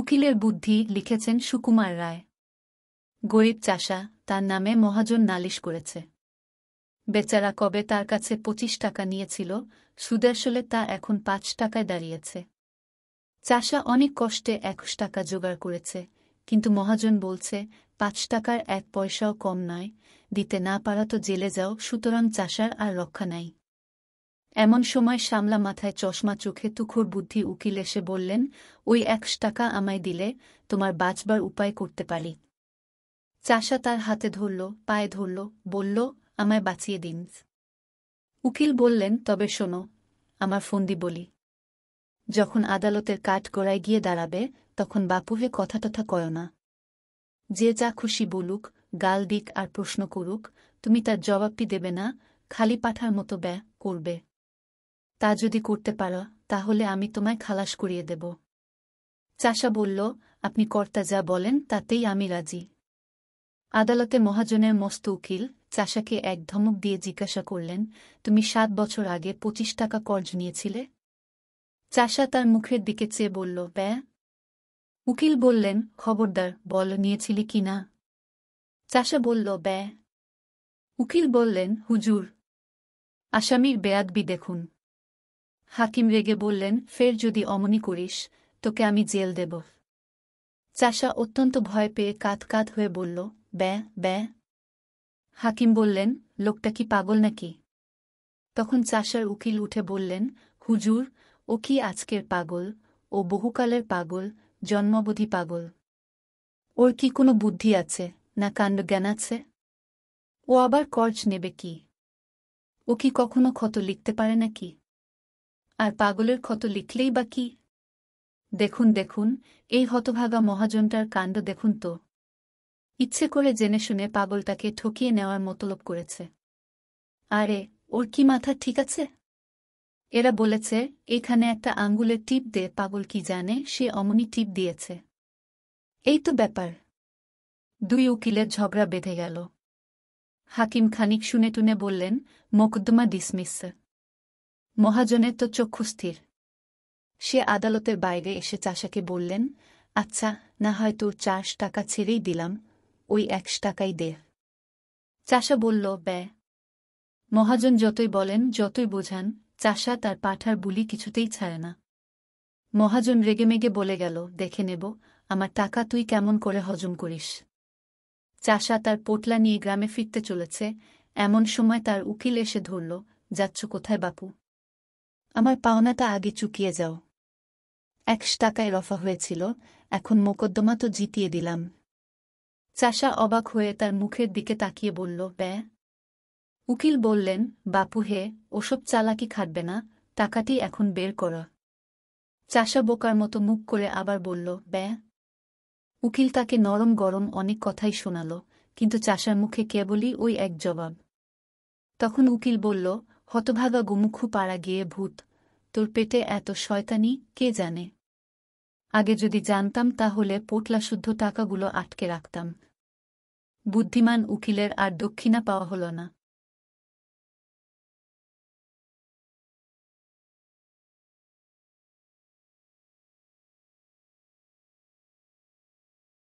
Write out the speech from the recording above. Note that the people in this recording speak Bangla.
উকিলের বুদ্ধি লিখেছেন সুকুমার রায় গরিব চাষা তার নামে মহাজন নালিশ করেছে বেচারা কবে তার কাছে পঁচিশ টাকা নিয়েছিল সুদেশলে তা এখন পাঁচ টাকায় দাঁড়িয়েছে চাষা অনেক কষ্টে একশ টাকা জোগাড় করেছে কিন্তু মহাজন বলছে পাঁচ টাকার এক পয়সাও কম নয় দিতে না পারা তো জেলে যাও সুতরাং চাষার আর রক্ষা নাই এমন সময় সামলা মাথায় চশমা চোখে তুখর বুদ্ধি উকিল এসে বললেন ওই একশ টাকা আমায় দিলে তোমার বাঁচবার উপায় করতে পারি চাষা তার হাতে ধরল পায়ে ধরল বলল আমায় বাঁচিয়ে দিন উকিল বললেন তবে শোনো আমার ফন্দি বলি যখন আদালতের কাঠ গড়ায় গিয়ে দাঁড়াবে তখন বাপুহে কথা টথা কয় না যে যা খুশি বলুক গাল দিক আর প্রশ্ন করুক তুমি তার জবাবটি দেবে না খালি পাঠার মতো ব্যয় করবে তা যদি করতে পারো তাহলে আমি তোমায় খালাস করিয়ে দেব চাষা বলল আপনি কর্তা যা বলেন তাতেই আমি রাজি আদালতে মহাজনের মস্ত উকিল চাষাকে এক ধমক দিয়ে জিজ্ঞাসা করলেন তুমি সাত বছর আগে পঁচিশ টাকা কর্জ নিয়েছিলে চাষা তার মুখের দিকে চেয়ে বলল ব্যা উকিল বললেন খবরদার বল নিয়েছিলি কি না চাষা বলল ব্যা উকিল বললেন হুজুর আসামির বেয়াদবি দেখুন হাকিম রেগে বললেন ফের যদি অমনি করিস তোকে আমি জেল দেব চাষা অত্যন্ত ভয় পেয়ে কাত কাত হয়ে বলল ব্য ব্য হাকিম বললেন লোকটা কি পাগল নাকি তখন চাষার উকিল উঠে বললেন হুজুর ও কি আজকের পাগল ও বহুকালের পাগল জন্মাবধি পাগল ওর কি কোনো বুদ্ধি আছে না কাণ্ডজ্ঞান আছে ও আবার কর্জ নেবে কি ও কি কখনো ক্ষত লিখতে পারে নাকি আর পাগলের ক্ষত লিখলেই বা কি দেখুন দেখুন এই হতভাগা মহাজনটার কাণ্ড দেখুন তো ইচ্ছে করে জেনে শুনে পাগলটাকে ঠকিয়ে নেওয়ার মতলব করেছে আরে ওর কি মাথা ঠিক আছে এরা বলেছে এখানে একটা আঙ্গুলের টিপ দে পাগল কি জানে সে অমনি টিপ দিয়েছে এই তো ব্যাপার দুই উকিলের ঝগড়া বেঁধে গেল হাকিম খানিক শুনে টুনে বললেন মোকদ্দমা ডিসমিস মহাজনের তো চক্ষু স্থির সে আদালতের বাইরে এসে চাষাকে বললেন আচ্ছা না হয় তোর চাষ টাকা ছেড়েই দিলাম ওই একশ টাকাই দে চাষা বলল ব্যয় মহাজন যতই বলেন যতই বোঝান চাষা তার পাঠার বুলি কিছুতেই ছাড়ে না মহাজন রেগেমেগে বলে গেল দেখে নেব আমার টাকা তুই কেমন করে হজম করিস চাষা তার পোটলা নিয়ে গ্রামে ফিরতে চলেছে এমন সময় তার উকিল এসে ধরল যাচ্ছ কোথায় বাপু আমার পাওনাটা আগে চুকিয়ে যাও একশ টাকায় রফা হয়েছিল এখন মোকদ্দমা তো জিতিয়ে দিলাম চাষা অবাক হয়ে তার মুখের দিকে তাকিয়ে বলল ব্য উকিল বললেন বাপু হে ওসব চালাকি খাটবে না টাকাটি এখন বের করা চাষা বোকার মতো মুখ করে আবার বলল ব্য উকিল তাকে নরম গরম অনেক কথাই শোনাল কিন্তু চাষার মুখে কেবলই ওই এক জবাব তখন উকিল বলল হতভাগা গুমুখু পাড়া গিয়ে ভূত তোর পেটে এত শয়তানি কে জানে আগে যদি জানতাম তাহলে পোটলা শুদ্ধ টাকাগুলো আটকে রাখতাম বুদ্ধিমান উকিলের আর দক্ষিণা পাওয়া হল না